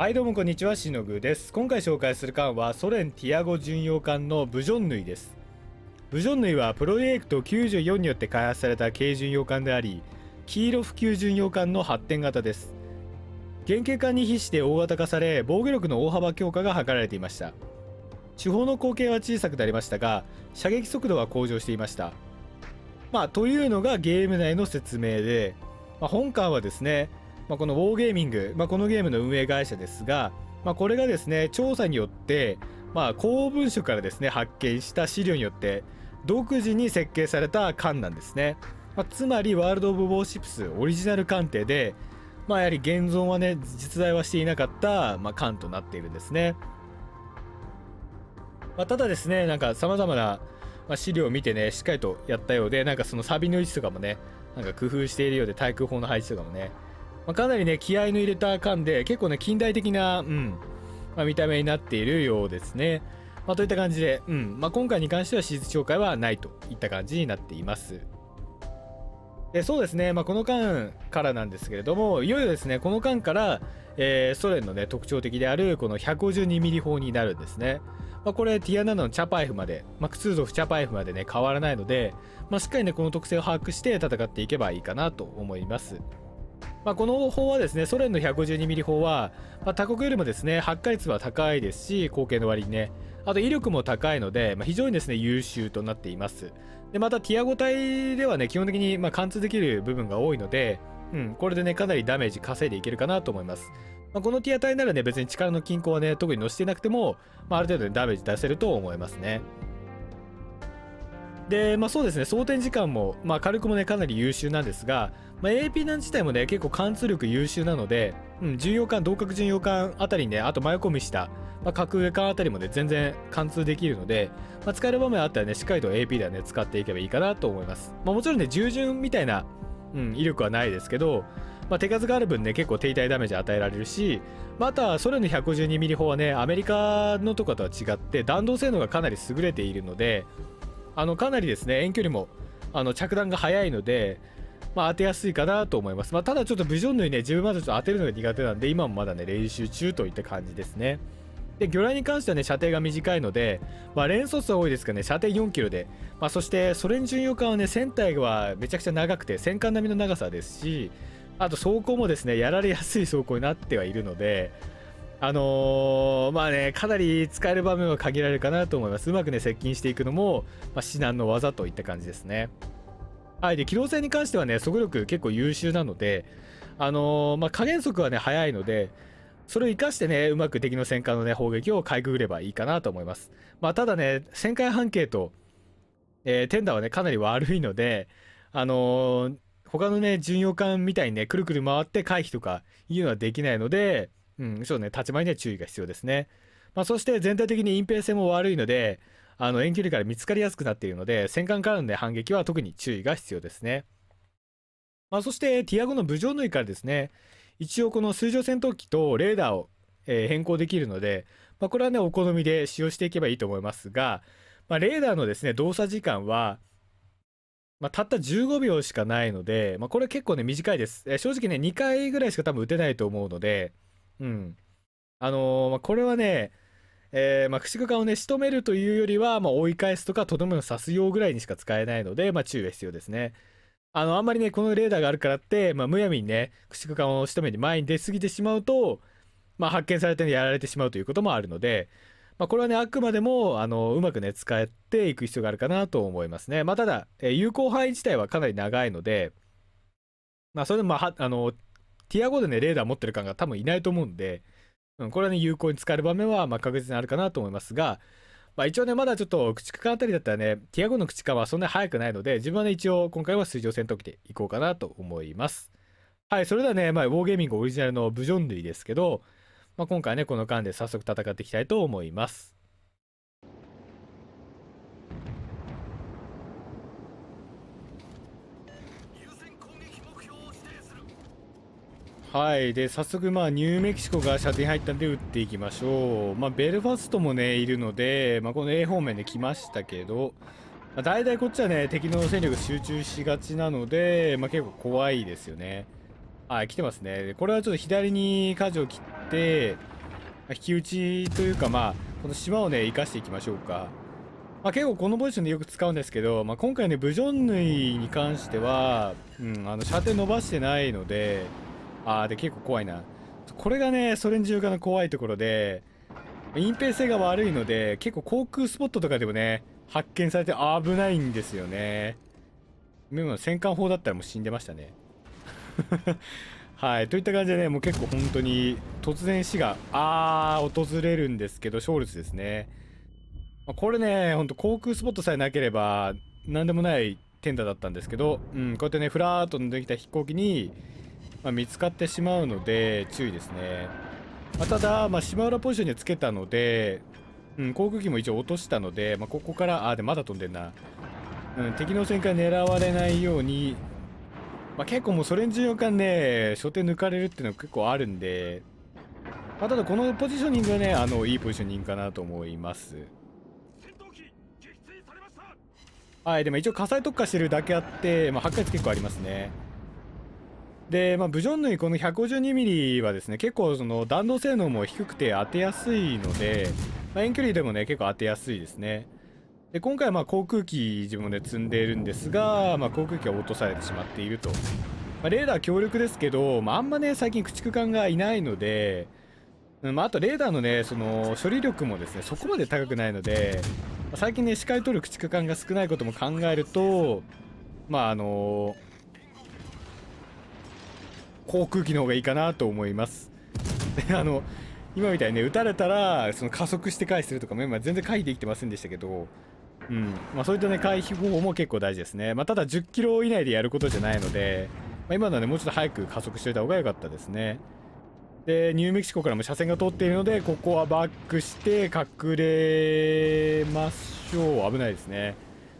はいどうもこんにちはしのぐです今回紹介する艦はソ連ティアゴ巡洋艦のブジョンヌイですブジョンヌイはプロジェクト94によって開発された軽巡洋艦であり黄色普及巡洋艦の発展型です原型艦に比して大型化され防御力の大幅強化が図られていました地方の口径は小さくなりましたが射撃速度は向上していましたまあというのがゲーム内の説明で、まあ、本艦はですねまあ、このウォーゲーミング、まあ、このゲームの運営会社ですが、まあ、これがですね調査によって、まあ、公文書からですね発見した資料によって独自に設計された艦なんですね、まあ、つまりワールド・オブ・ウォーシップスオリジナル鑑定で、まあ、やはり現存はね実在はしていなかった、まあ、艦となっているんですね、まあ、ただですねなんかさまざまな資料を見てねしっかりとやったようでなんかそのサビの位置とかもねなんか工夫しているようで対空砲の配置とかもねまあ、かなりね、気合の入れた缶で、結構ね、近代的な、うん、まあ、見た目になっているようですね。まあ、といった感じで、うんまあ、今回に関しては手術紹介はないといった感じになっています。でそうですね、まあ、この間からなんですけれども、いよいよですね、この間から、えー、ソ連の、ね、特徴的であるこの 152mm 砲になるんですね。まあ、これ、ティアナのチャパイフまで、マクツーゾフチャパイフまでね、変わらないので、まあ、しっかりね、この特性を把握して戦っていけばいいかなと思います。まあ、この砲はですねソ連の1 1 2 m m 砲は、まあ、他国よりもですね発火率は高いですし口径の割にねあと威力も高いので、まあ、非常にですね優秀となっていますでまたティアゴ隊ではね基本的にま貫通できる部分が多いので、うん、これでねかなりダメージ稼いでいけるかなと思いますまこのティア隊ならね別に力の均衡はね特に乗せてなくても、まあ、ある程度、ね、ダメージ出せると思いますねで、まあ、そうですね、装填時間も、まあ、火力もね、かなり優秀なんですが、まあ、AP 弾自体もね、結構貫通力優秀なので、うん、巡洋艦、同格巡洋艦あたりにね、あと前込みした、まあ、格上艦あたりもね、全然貫通できるので、まあ、使える場面あったらね、しっかりと AP 弾ね、使っていけばいいかなと思います。まあ、もちろんね、従順みたいな、うん、威力はないですけど、まあ、手数がある分ね結構停滞ダメージ与えられるし、まあ、あとはソ連の 152mm 砲はねアメリカのとかとは違って弾道性能がかなり優れているので、あのかなりですね遠距離もあの着弾が早いので、まあ、当てやすいかなと思います、まあ、ただちょっとブジョンヌにね自分まだちょっと当てるのが苦手なんで今もまだね練習中といった感じですねで魚雷に関してはね射程が短いので、まあ、連卒数は多いですけどね射程4キロで、まあ、そしてソ連巡洋艦はね船体はめちゃくちゃ長くて戦艦並みの長さですしあと走行もですねやられやすい走行になってはいるのであのー、まあね、かなり使える場面は限られるかなと思います。うまくね、接近していくのも、まあ、至難の技といった感じですね。はい、で、機動性に関してはね、速力結構優秀なので、あのー、まあ、加減速はね、速いので、それを生かしてね、うまく敵の戦艦のね、砲撃をかいくぐればいいかなと思います。まあ、ただね、旋回半径と、えー、テンダーはね、かなり悪いので、あのー、他のね、巡洋艦みたいにね、くるくる回って回避とかいうのはできないので、うん、そうね、立ち回りには注意が必要ですね。まあ、そして全体的に隠蔽性も悪いので、あの遠距離から見つかりやすくなっているので、戦艦からの、ね、反撃は特に注意が必要ですね。まあ、そして、ティアゴの武装縫いからですね、一応この水上戦闘機とレーダーを、え変更できるので、まあ、これはね、お好みで使用していけばいいと思いますが、まあ、レーダーのですね、動作時間は、まあ、たった15秒しかないので、まあ、これ結構ね、短いです。えー、正直ね、2回ぐらいしか多分打てないと思うので、うん。あのー、まあ、これはね、えー、まあ、駆逐艦をね、仕留めるというよりは、まあ、追い返すとか、とどめを刺す用ぐらいにしか使えないので、まあ、注意が必要ですね。あの、あんまりね、このレーダーがあるからって、まあ、むやみにね、駆逐艦を仕留めに前に出過ぎてしまうと、まあ、発見されてやられてしまうということもあるので、まあ、これはね、あくまでも、あの、うまくね、使っていく必要があるかなと思いますね。まあ、ただ、えー、有効範囲自体はかなり長いので、まあ、それでも、まあ、あの、ティアゴでね、レーダー持ってる感が多分いないと思うんで、うん、これはね、有効に使える場面は、ま確実にあるかなと思いますが、まあ、一応ね、まだちょっと駆逐艦あたりだったらね、ティアゴの駆逐艦はそんなに速くないので、自分はね、一応今回は水上戦闘機でいこうかなと思います。はい、それではね、まあ、ウォーゲーミングオリジナルのブジョン類ですけど、まあ、今回ね、この間で早速戦っていきたいと思います。はいで早速まあニューメキシコが射程入ったんで撃っていきましょう、まあ、ベルファストもねいるので、まあ、この A 方面で来ましたけど、まあ、大体こっちはね敵の戦力集中しがちなので、まあ、結構怖いですよねはい来てますねこれはちょっと左に舵を切って、まあ、引き打ちというかまあこの島をね生かしていきましょうかまあ、結構このポジションでよく使うんですけど、まあ、今回ね、ブジョンヌイに関しては、うん、あの、射程伸ばしてないので、ああで結構怖いなこれがねソ連中からの怖いところで隠蔽性が悪いので結構航空スポットとかでもね発見されて危ないんですよねでも戦艦砲だったらもう死んでましたね はいといった感じでねもう結構本当に突然死があー訪れるんですけど勝率ですねこれねほんと航空スポットさえなければ何でもないテンダだったんですけど、うん、こうやってねふらーっとできた飛行機にまあ、見つかってしまうので注意ですね、まあ、ただ、まあ、島浦ポジションにつけたので、うん、航空機も一応落としたので、まあ、ここからあでまだ飛んでんな、うん、敵の戦艦狙われないように、まあ、結構もうソ連巡洋艦ね初手抜かれるっていうの結構あるんで、まあ、ただこのポジショニングはねあのいいポジショニングかなと思いますはいでも一応火災特化してるだけあって、まあ、破壊率結構ありますねで、まあ、ブジョンヌイこの 152mm はですね結構その弾道性能も低くて当てやすいので、まあ、遠距離でもね結構当てやすいですねで今回はま航空機自分で積んでいるんですが、まあ、航空機は落とされてしまっていると、まあ、レーダー強力ですけど、まあ、あんまね最近駆逐艦がいないので、まあ、あとレーダーのねその処理力もですねそこまで高くないので、まあ、最近ね視界取る駆逐艦が少ないことも考えるとまああのー航空機の方がいいかなと思います。で、あの、今みたいにね、撃たれたら、その加速して回避するとかも、今全然回避できてませんでしたけど、うん。まあ、そういったね、回避方法も結構大事ですね。まあ、ただ10キロ以内でやることじゃないので、まあ、今のはね、もうちょっと早く加速しておいた方が良かったですね。で、ニューメキシコからも車線が通っているので、ここはバックして隠れましょう。危ないですね。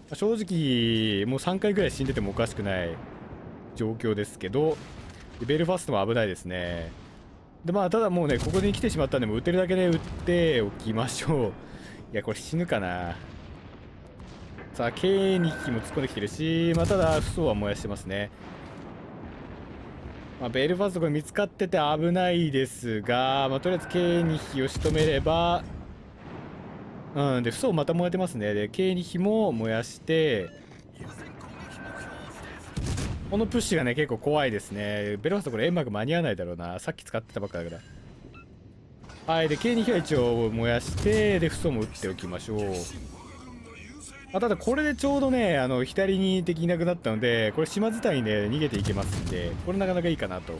まあ、正直、もう3回ぐらい死んでてもおかしくない状況ですけど、でベルファストも危ないですねでまあただもうねここに来てしまったんでもう撃てるだけで撃っておきましょう いやこれ死ぬかなさあ k 2匹も突っ込んできてるしまあただ不装は燃やしてますねまあ、ベルファストこれ見つかってて危ないですが、まあ、とりあえず k 2匹を仕留めればうんで不装また燃えてますねで k 2匹も燃やしてこのプッシュがね、結構怖いですね。ベロファストこれ、円幕間に合わないだろうな。さっき使ってたばっかだから。はい。で、軽2被害値を燃やして、で、フソも打っておきましょう。あただ、これでちょうどね、あの、左に敵いなくなったので、これ島自体にね、逃げていけますんで、これなかなかいいかなと。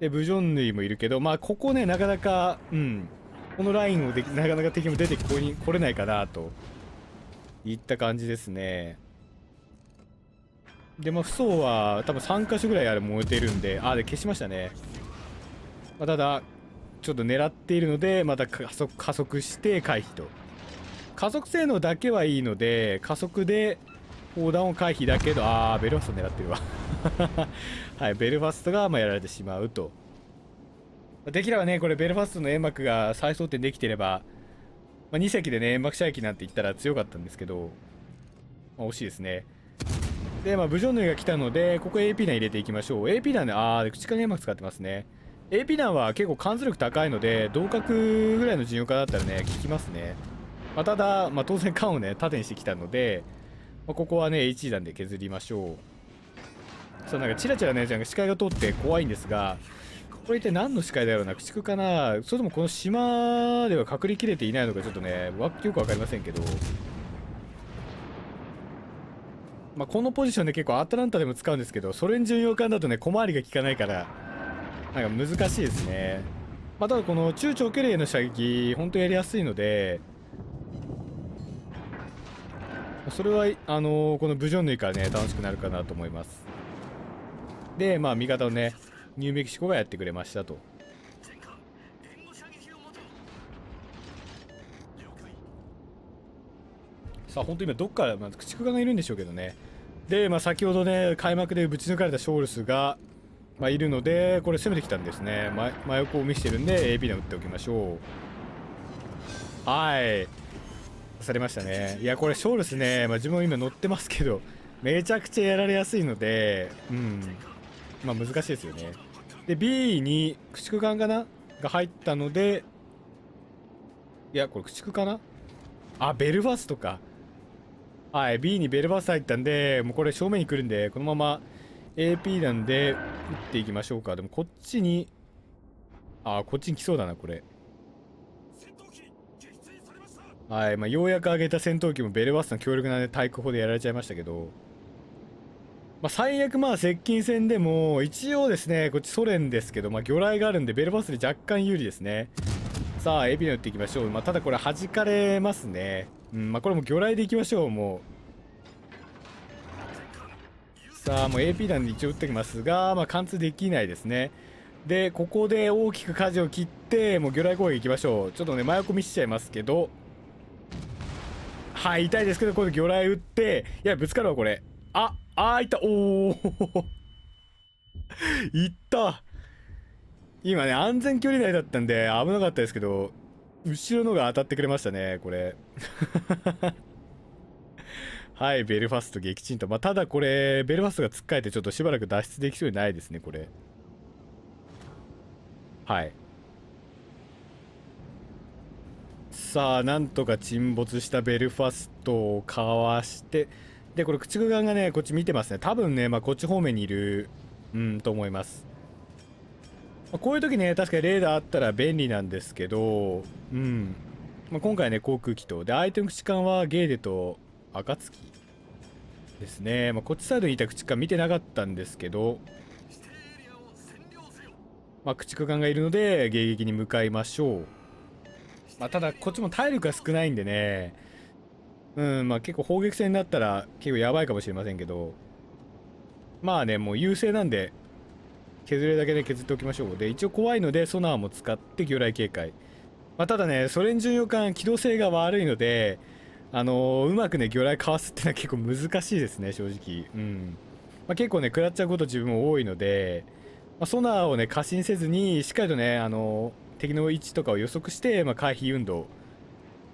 で、ブジョンヌイもいるけど、まあ、ここね、なかなか、うん。このラインをでなかなか敵も出てここに来れないかなと。いった感じですね。でも、不層は多分3箇所ぐらいあれ燃えてるんで、あ、で消しましたね。まあ、ただ、ちょっと狙っているので、また加速加速して回避と。加速性能だけはいいので、加速で砲弾を回避だけど、あー、ベルファスト狙ってるわ。はい、ベルファストがまやられてしまうと。できればね、これベルファストの煙幕が再装填できてれば、まあ、2隻でね、煙幕射撃なんて言ったら強かったんですけど、まあ、惜しいですね。で、まあ、ブジョヌが来たので、ここ AP 弾入れていきましょう。AP 弾で、あー、口かうまく使ってますね。AP 弾は結構貫通力高いので、同格ぐらいの巡容化だったらね、効きますね。まあ、ただ、まあ、当然缶をね、縦にしてきたので、まあ、ここはね、H 弾で削りましょう。そう、なんかチラチラね、ん視界が通って怖いんですが、これ一体何の視界だろうな駆逐かなそれともこの島では隠れきれていないのかちょっとね、よくわかりませんけど。まあ、このポジションで結構アトランタでも使うんですけどソ連巡洋艦だとね小回りが利かないからなんか難しいですね、まあ、ただこの中長距離への射撃本当やりやすいのでそれはあのー、このブジョンヌイからね楽しくなるかなと思いますでまあ味方をねニューメキシコがやってくれましたとさあ本当今どっから、まあ、駆逐艦がいるんでしょうけどねで、まあ、先ほどね開幕でぶち抜かれたショールスが、まあ、いるのでこれ攻めてきたんですね真真横を見せてるんで AB で打っておきましょうはいされましたねいやこれショールスね、まあ、自分も今乗ってますけどめちゃくちゃやられやすいのでうんまあ難しいですよねで B に駆逐艦かなが入ったのでいやこれ駆逐かなあベルファストかはい、B にベルバス入ったんで、もうこれ正面に来るんで、このまま AP なんで、打っていきましょうか。でもこっちに、あ、こっちに来そうだな、これ。はい、まあ、ようやく上げた戦闘機もベルバスの強力な、ね、対空砲でやられちゃいましたけど、まあ、最悪まあ接近戦でも、一応ですね、こっちソ連ですけど、まあ、魚雷があるんで、ベルバスで若干有利ですね。さあ、エビの打っていきましょう。まあ、ただこれ弾かれますね。うん、まあ、これも魚雷でいきましょう、もう。さあ、もう AP 弾で一応打ってきますが、まあ、貫通できないですね。で、ここで大きく舵を切って、もう魚雷攻撃いきましょう。ちょっとね、真横見しちゃいますけど。はい、痛いですけど、これ魚雷打って、いや、ぶつかるわ、これ。あ、あー、いった、おー。いった。今ね、安全距離内だったんで危なかったですけど、後ろのが当たってくれましたね、これ。はい、ベルファスト撃沈と。まあ、ただこれ、ベルファストがつっかえてちょっとしばらく脱出できそうにないですね、これ。はい。さあ、なんとか沈没したベルファストをかわして、で、これ、駆逐艦がね、こっち見てますね。多分ね、まあ、こっち方面にいる、うん、と思います。こういう時ね、確かにレーダーあったら便利なんですけど、うん。まあ、今回ね、航空機と。で、相手の口管はゲーデと暁ですね。まあ、こっちサイドにいた駆逐艦見てなかったんですけど、まあ、駆逐艦がいるので、迎撃に向かいましょう。まあ、ただ、こっちも体力が少ないんでね、うん、まあ結構砲撃戦になったら結構やばいかもしれませんけど、まあね、もう優勢なんで、削れるだけで削っておきましょうで一応怖いのでソナーも使って魚雷警戒、まあ、ただねソ連巡洋艦機動性が悪いのであのー、うまくね魚雷かわすってのは結構難しいですね正直うん、まあ、結構ね食らっちゃうこと自分も多いので、まあ、ソナーをね過信せずにしっかりとねあのー、敵の位置とかを予測して、まあ、回避運動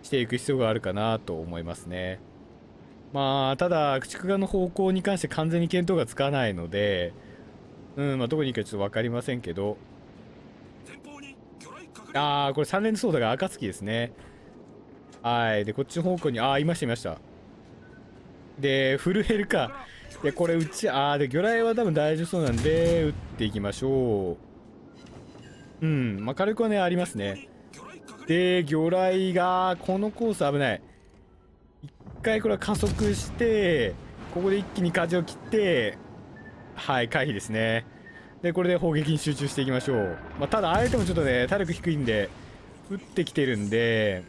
していく必要があるかなと思いますねまあただ駆逐艦の方向に関して完全に見当がつかないのでうん、まあ、どこに行くかちょっと分かりませんけど。ああ、これ3連相だが暁ですね。はい。で、こっちの方向に、ああ、いましたいました。で、震えるか。で、これ、うち、ああ、で、魚雷は多分大丈夫そうなんで、撃っていきましょう。うん、まあ、火力はね、ありますね。で、魚雷が、このコース危ない。一回これは加速して、ここで一気に舵を切って、はい、回避ですね。で、これで砲撃に集中していきましょう。まあ、ただ、相手もちょっとね、体力低いんで、打ってきてるんで、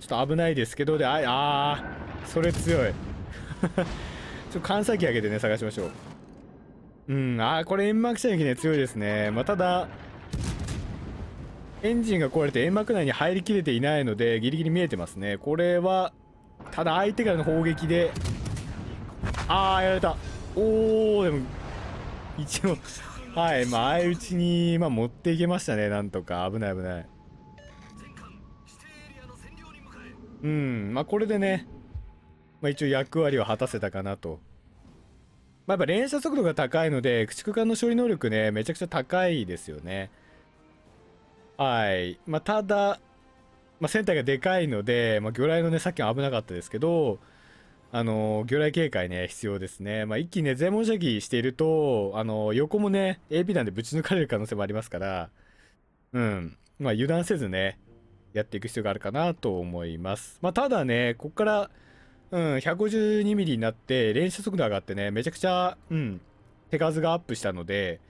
ちょっと危ないですけど、で、あ、あそれ強い。ちょっと関西機上げてね、探しましょう。うん、あこれ煙幕射撃ね、強いですね。まあ、ただ、エンジンが壊れて煙幕内に入りきれていないので、ギリギリ見えてますね。これは、ただ相手からの砲撃で、ああ、やられた。おおでも一応はいま相打ちに、まあ、持っていけましたねなんとか危ない危ないうんまあこれでね、まあ、一応役割を果たせたかなとまあ、やっぱ連射速度が高いので駆逐艦の処理能力ねめちゃくちゃ高いですよねはいまあただまあ、船体がでかいので、まあ、魚雷のね、さっきは危なかったですけど、あの、魚雷警戒ね、必要ですね。まあ、一気にね、全問射撃していると、あの、横もね、AP 弾でぶち抜かれる可能性もありますから、うん。まあ、油断せずね、やっていく必要があるかなと思います。まあ、ただね、こっから、うん、152ミリになって、連射速度上がってね、めちゃくちゃ、うん、手数がアップしたので、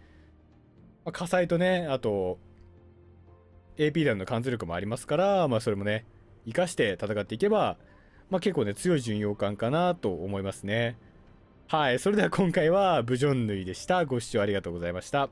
まあ、火災とね、あと、AP 弾の貫通力もありますから、まあ、それもね、生かして戦っていけば、まあ、結構ね、強い巡洋艦かなと思いますね。はい。それでは今回は、ブジョンヌイでした。ご視聴ありがとうございました。